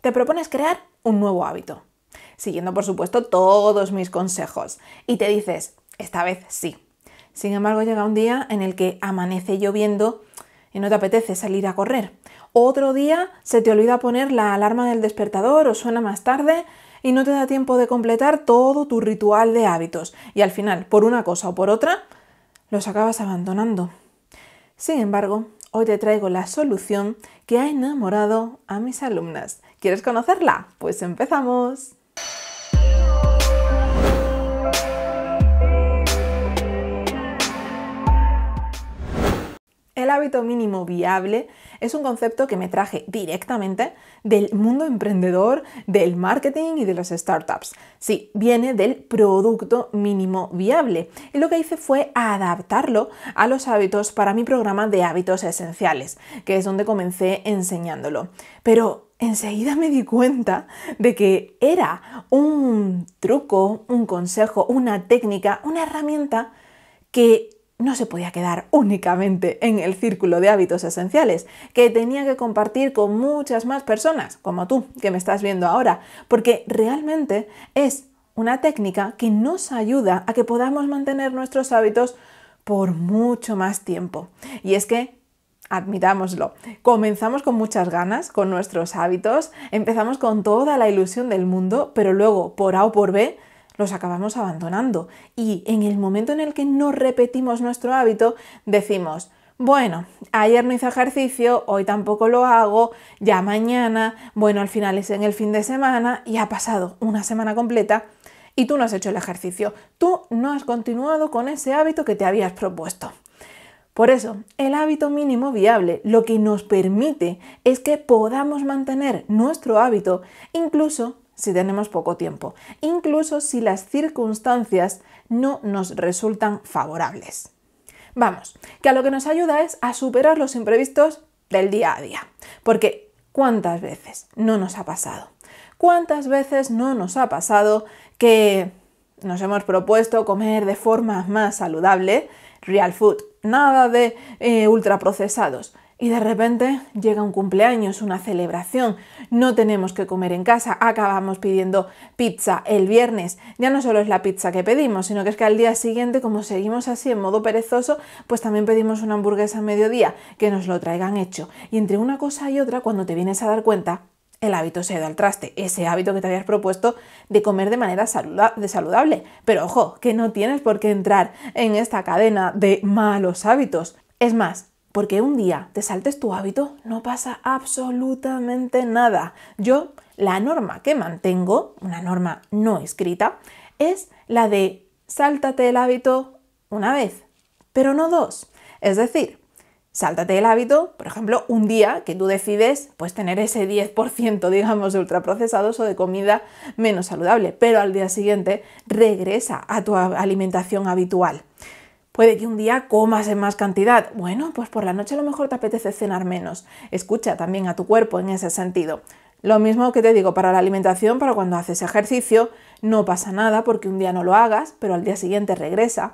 te propones crear un nuevo hábito, siguiendo por supuesto todos mis consejos, y te dices, esta vez sí. Sin embargo, llega un día en el que amanece lloviendo y no te apetece salir a correr. Otro día se te olvida poner la alarma del despertador o suena más tarde y no te da tiempo de completar todo tu ritual de hábitos. Y al final, por una cosa o por otra, los acabas abandonando. Sin embargo, hoy te traigo la solución que ha enamorado a mis alumnas. ¿Quieres conocerla? Pues empezamos. El hábito mínimo viable es un concepto que me traje directamente del mundo emprendedor, del marketing y de las startups. Sí, viene del producto mínimo viable. Y lo que hice fue adaptarlo a los hábitos para mi programa de hábitos esenciales, que es donde comencé enseñándolo. Pero enseguida me di cuenta de que era un truco, un consejo, una técnica, una herramienta que no se podía quedar únicamente en el círculo de hábitos esenciales, que tenía que compartir con muchas más personas, como tú, que me estás viendo ahora, porque realmente es una técnica que nos ayuda a que podamos mantener nuestros hábitos por mucho más tiempo. Y es que Admitámoslo, comenzamos con muchas ganas, con nuestros hábitos, empezamos con toda la ilusión del mundo, pero luego, por A o por B, los acabamos abandonando. Y en el momento en el que no repetimos nuestro hábito, decimos, bueno, ayer no hice ejercicio, hoy tampoco lo hago, ya mañana, bueno, al final es en el fin de semana y ha pasado una semana completa y tú no has hecho el ejercicio, tú no has continuado con ese hábito que te habías propuesto. Por eso, el hábito mínimo viable lo que nos permite es que podamos mantener nuestro hábito incluso si tenemos poco tiempo, incluso si las circunstancias no nos resultan favorables. Vamos, que a lo que nos ayuda es a superar los imprevistos del día a día, porque ¿cuántas veces no nos ha pasado? ¿Cuántas veces no nos ha pasado que nos hemos propuesto comer de forma más saludable real food, nada de eh, ultraprocesados. Y de repente llega un cumpleaños, una celebración, no tenemos que comer en casa, acabamos pidiendo pizza el viernes. Ya no solo es la pizza que pedimos, sino que es que al día siguiente, como seguimos así en modo perezoso, pues también pedimos una hamburguesa a mediodía, que nos lo traigan hecho. Y entre una cosa y otra, cuando te vienes a dar cuenta, el hábito se da al traste, ese hábito que te habías propuesto de comer de manera saludable. Pero ojo, que no tienes por qué entrar en esta cadena de malos hábitos. Es más, porque un día te saltes tu hábito, no pasa absolutamente nada. Yo, la norma que mantengo, una norma no escrita, es la de sáltate el hábito una vez, pero no dos. Es decir, Sáltate el hábito, por ejemplo, un día que tú decides pues tener ese 10%, digamos, de ultraprocesados o de comida menos saludable, pero al día siguiente regresa a tu alimentación habitual. Puede que un día comas en más cantidad. Bueno, pues por la noche a lo mejor te apetece cenar menos. Escucha también a tu cuerpo en ese sentido. Lo mismo que te digo para la alimentación, para cuando haces ejercicio, no pasa nada porque un día no lo hagas, pero al día siguiente regresa.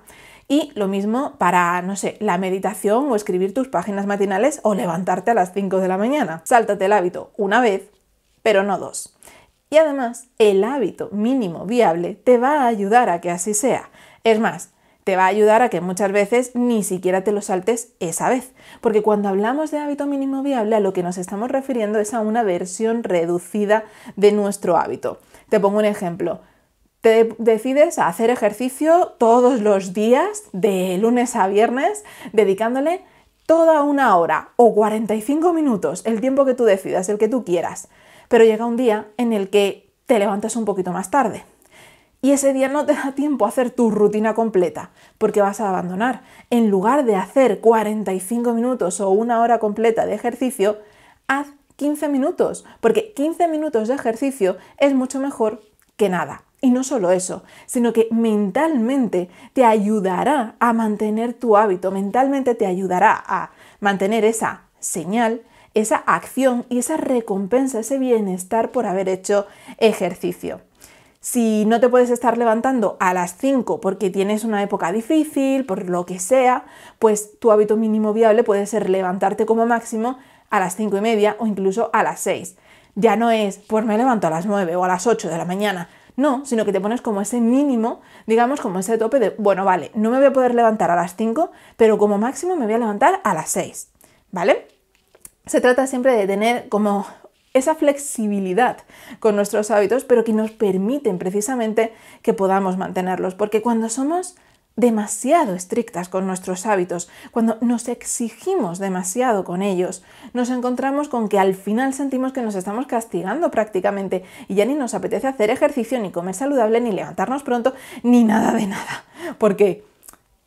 Y lo mismo para, no sé, la meditación o escribir tus páginas matinales o levantarte a las 5 de la mañana. Sáltate el hábito una vez, pero no dos. Y además, el hábito mínimo viable te va a ayudar a que así sea. Es más, te va a ayudar a que muchas veces ni siquiera te lo saltes esa vez. Porque cuando hablamos de hábito mínimo viable, a lo que nos estamos refiriendo es a una versión reducida de nuestro hábito. Te pongo un ejemplo te decides hacer ejercicio todos los días, de lunes a viernes, dedicándole toda una hora o 45 minutos, el tiempo que tú decidas, el que tú quieras. Pero llega un día en el que te levantas un poquito más tarde. Y ese día no te da tiempo a hacer tu rutina completa, porque vas a abandonar. En lugar de hacer 45 minutos o una hora completa de ejercicio, haz 15 minutos, porque 15 minutos de ejercicio es mucho mejor que nada. Y no solo eso, sino que mentalmente te ayudará a mantener tu hábito, mentalmente te ayudará a mantener esa señal, esa acción y esa recompensa, ese bienestar por haber hecho ejercicio. Si no te puedes estar levantando a las 5 porque tienes una época difícil, por lo que sea, pues tu hábito mínimo viable puede ser levantarte como máximo a las 5 y media o incluso a las 6. Ya no es, pues me levanto a las 9 o a las 8 de la mañana no, sino que te pones como ese mínimo, digamos, como ese tope de, bueno, vale, no me voy a poder levantar a las 5, pero como máximo me voy a levantar a las 6, ¿vale? Se trata siempre de tener como esa flexibilidad con nuestros hábitos, pero que nos permiten precisamente que podamos mantenerlos, porque cuando somos demasiado estrictas con nuestros hábitos, cuando nos exigimos demasiado con ellos, nos encontramos con que al final sentimos que nos estamos castigando prácticamente y ya ni nos apetece hacer ejercicio, ni comer saludable, ni levantarnos pronto, ni nada de nada, porque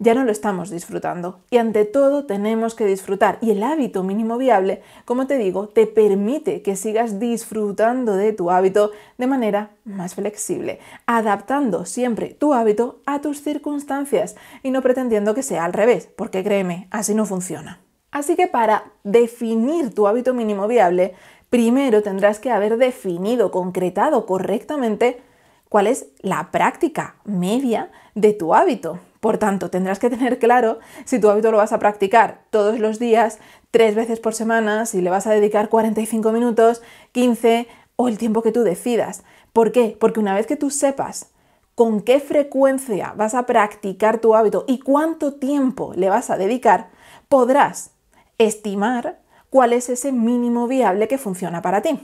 ya no lo estamos disfrutando. Y ante todo tenemos que disfrutar. Y el hábito mínimo viable, como te digo, te permite que sigas disfrutando de tu hábito de manera más flexible, adaptando siempre tu hábito a tus circunstancias y no pretendiendo que sea al revés, porque créeme, así no funciona. Así que para definir tu hábito mínimo viable, primero tendrás que haber definido, concretado correctamente cuál es la práctica media de tu hábito. Por tanto, tendrás que tener claro si tu hábito lo vas a practicar todos los días, tres veces por semana, si le vas a dedicar 45 minutos, 15 o el tiempo que tú decidas. ¿Por qué? Porque una vez que tú sepas con qué frecuencia vas a practicar tu hábito y cuánto tiempo le vas a dedicar, podrás estimar cuál es ese mínimo viable que funciona para ti.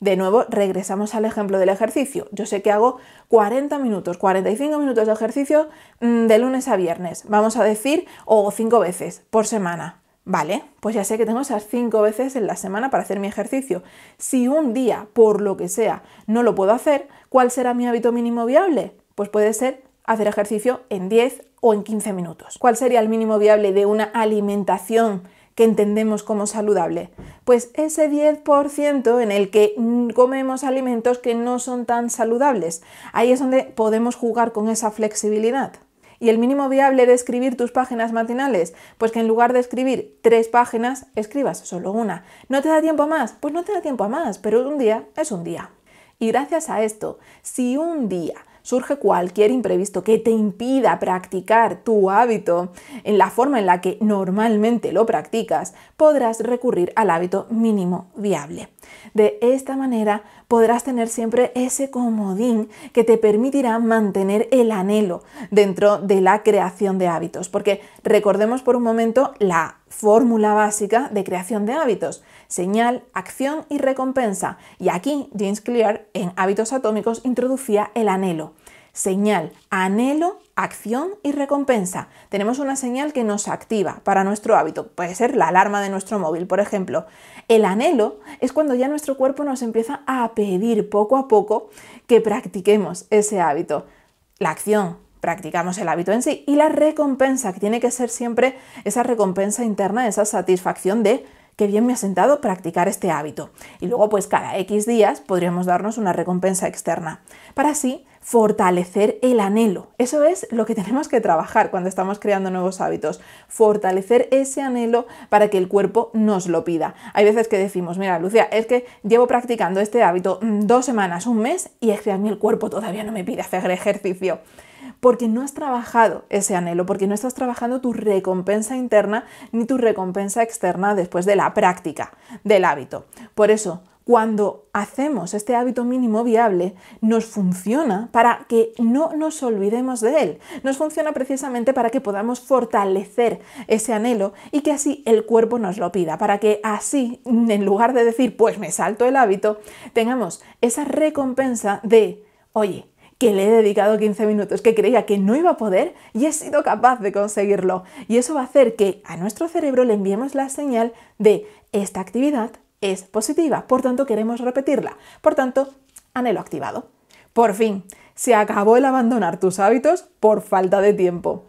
De nuevo, regresamos al ejemplo del ejercicio. Yo sé que hago 40 minutos, 45 minutos de ejercicio mm, de lunes a viernes, vamos a decir, o 5 veces por semana. Vale, pues ya sé que tengo esas 5 veces en la semana para hacer mi ejercicio. Si un día, por lo que sea, no lo puedo hacer, ¿cuál será mi hábito mínimo viable? Pues puede ser hacer ejercicio en 10 o en 15 minutos. ¿Cuál sería el mínimo viable de una alimentación que entendemos como saludable? Pues ese 10% en el que comemos alimentos que no son tan saludables. Ahí es donde podemos jugar con esa flexibilidad. ¿Y el mínimo viable de escribir tus páginas matinales? Pues que en lugar de escribir tres páginas, escribas solo una. ¿No te da tiempo a más? Pues no te da tiempo a más, pero un día es un día. Y gracias a esto, si un día surge cualquier imprevisto que te impida practicar tu hábito en la forma en la que normalmente lo practicas, podrás recurrir al hábito mínimo viable. De esta manera podrás tener siempre ese comodín que te permitirá mantener el anhelo dentro de la creación de hábitos, porque recordemos por un momento la fórmula básica de creación de hábitos, señal, acción y recompensa. Y aquí James Clear en Hábitos Atómicos introducía el anhelo. Señal, anhelo, acción y recompensa. Tenemos una señal que nos activa para nuestro hábito. Puede ser la alarma de nuestro móvil, por ejemplo. El anhelo es cuando ya nuestro cuerpo nos empieza a pedir poco a poco que practiquemos ese hábito. La acción, practicamos el hábito en sí. Y la recompensa, que tiene que ser siempre esa recompensa interna, esa satisfacción de qué bien me ha sentado practicar este hábito. Y luego, pues cada X días podríamos darnos una recompensa externa, para así fortalecer el anhelo. Eso es lo que tenemos que trabajar cuando estamos creando nuevos hábitos, fortalecer ese anhelo para que el cuerpo nos lo pida. Hay veces que decimos, mira, Lucía, es que llevo practicando este hábito mm, dos semanas, un mes, y es que a mí el cuerpo todavía no me pide hacer ejercicio porque no has trabajado ese anhelo, porque no estás trabajando tu recompensa interna ni tu recompensa externa después de la práctica del hábito. Por eso, cuando hacemos este hábito mínimo viable, nos funciona para que no nos olvidemos de él. Nos funciona precisamente para que podamos fortalecer ese anhelo y que así el cuerpo nos lo pida, para que así, en lugar de decir, pues me salto el hábito, tengamos esa recompensa de, oye, que le he dedicado 15 minutos que creía que no iba a poder y he sido capaz de conseguirlo. Y eso va a hacer que a nuestro cerebro le enviemos la señal de esta actividad es positiva, por tanto queremos repetirla. Por tanto, anhelo activado. Por fin, se acabó el abandonar tus hábitos por falta de tiempo.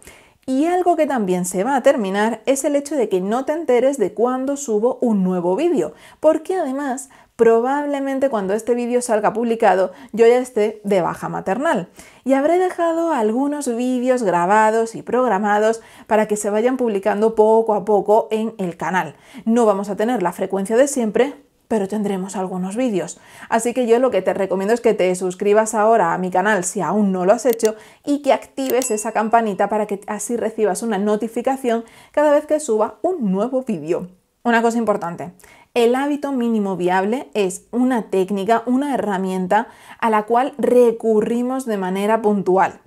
Y algo que también se va a terminar es el hecho de que no te enteres de cuándo subo un nuevo vídeo, porque además probablemente cuando este vídeo salga publicado yo ya esté de baja maternal y habré dejado algunos vídeos grabados y programados para que se vayan publicando poco a poco en el canal. No vamos a tener la frecuencia de siempre, pero tendremos algunos vídeos. Así que yo lo que te recomiendo es que te suscribas ahora a mi canal si aún no lo has hecho y que actives esa campanita para que así recibas una notificación cada vez que suba un nuevo vídeo. Una cosa importante, el hábito mínimo viable es una técnica, una herramienta a la cual recurrimos de manera puntual.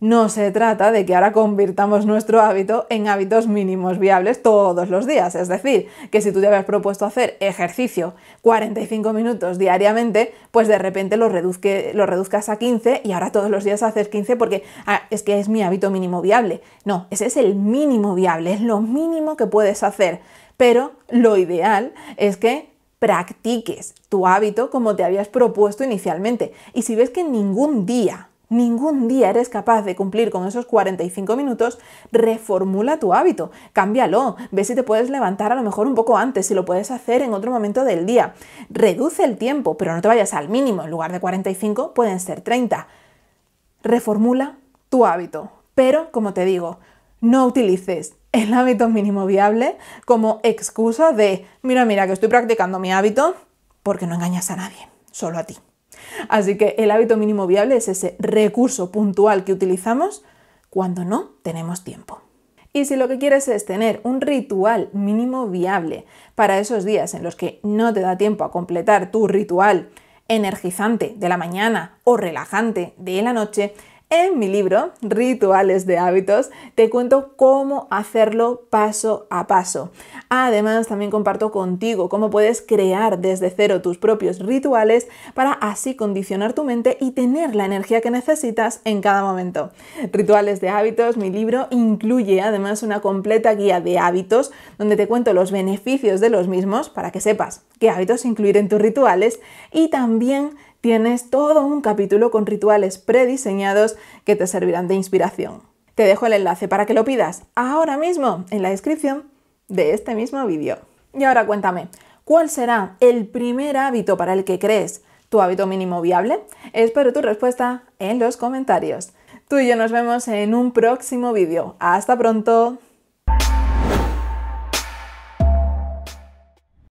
No se trata de que ahora convirtamos nuestro hábito en hábitos mínimos viables todos los días. Es decir, que si tú te habías propuesto hacer ejercicio 45 minutos diariamente, pues de repente lo, reduzcas a 15 y ahora todos los días haces 15 porque ah, es que es mi hábito mínimo viable. No, ese es el mínimo viable, es lo mínimo que puedes hacer pero lo ideal es que practiques tu hábito como te habías propuesto inicialmente. Y si ves que ningún día, ningún día eres capaz de cumplir con esos 45 minutos, reformula tu hábito, cámbialo, ve si te puedes levantar a lo mejor un poco antes, si lo puedes hacer en otro momento del día. Reduce el tiempo, pero no te vayas al mínimo, en lugar de 45 pueden ser 30. Reformula tu hábito, pero como te digo, no utilices el hábito mínimo viable como excusa de, mira, mira, que estoy practicando mi hábito porque no engañas a nadie, solo a ti. Así que el hábito mínimo viable es ese recurso puntual que utilizamos cuando no tenemos tiempo. Y si lo que quieres es tener un ritual mínimo viable para esos días en los que no te da tiempo a completar tu ritual energizante de la mañana o relajante de la noche, en mi libro, Rituales de Hábitos, te cuento cómo hacerlo paso a paso. Además, también comparto contigo cómo puedes crear desde cero tus propios rituales para así condicionar tu mente y tener la energía que necesitas en cada momento. Rituales de Hábitos, mi libro, incluye además una completa guía de hábitos donde te cuento los beneficios de los mismos para que sepas qué hábitos incluir en tus rituales y también tienes todo un capítulo con rituales prediseñados que te servirán de inspiración. Te dejo el enlace para que lo pidas ahora mismo en la descripción de este mismo vídeo. Y ahora cuéntame, ¿cuál será el primer hábito para el que crees tu hábito mínimo viable? Espero tu respuesta en los comentarios. Tú y yo nos vemos en un próximo vídeo. Hasta pronto.